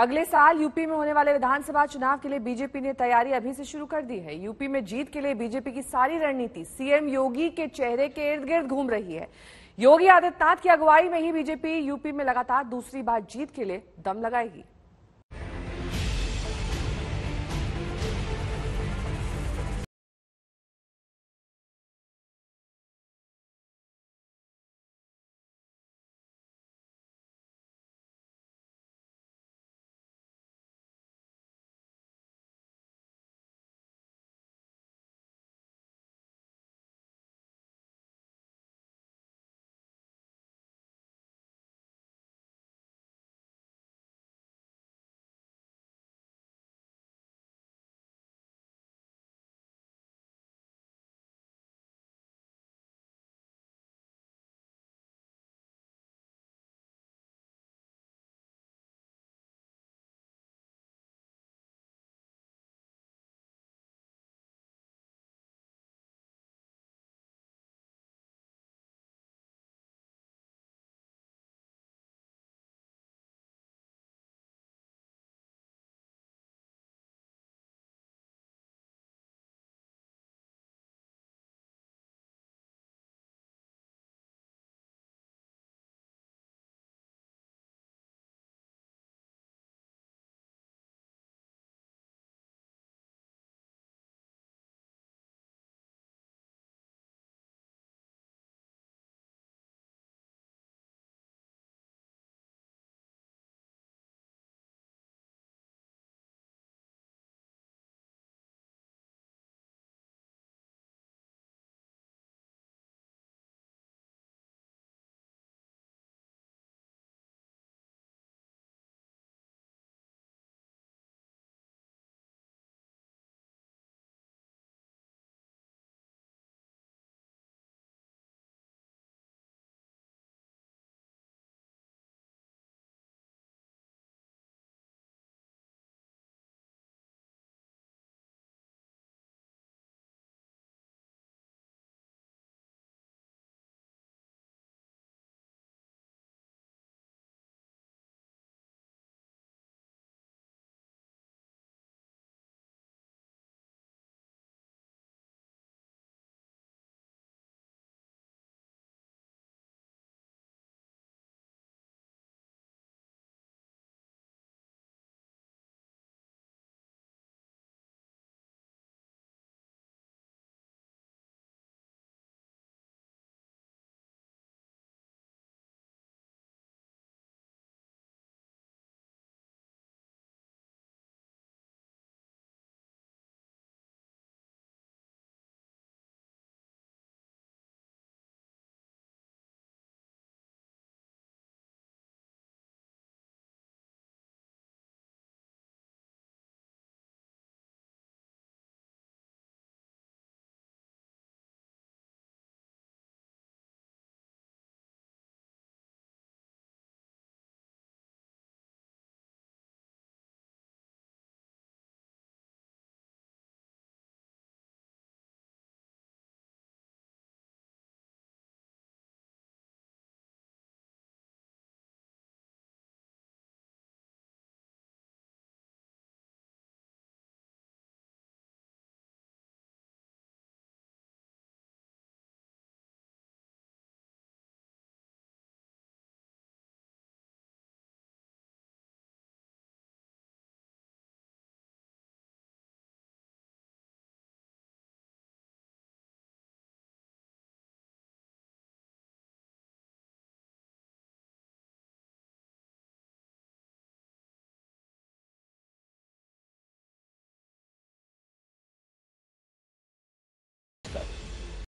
अगले साल यूपी में होने वाले विधानसभा चुनाव के लिए बीजेपी ने तैयारी अभी से शुरू कर दी है यूपी में जीत के लिए बीजेपी की सारी रणनीति सीएम योगी के चेहरे के इर्द गिर्द घूम रही है योगी आदित्यनाथ की अगुवाई में ही बीजेपी यूपी में लगातार दूसरी बार जीत के लिए दम लगाएगी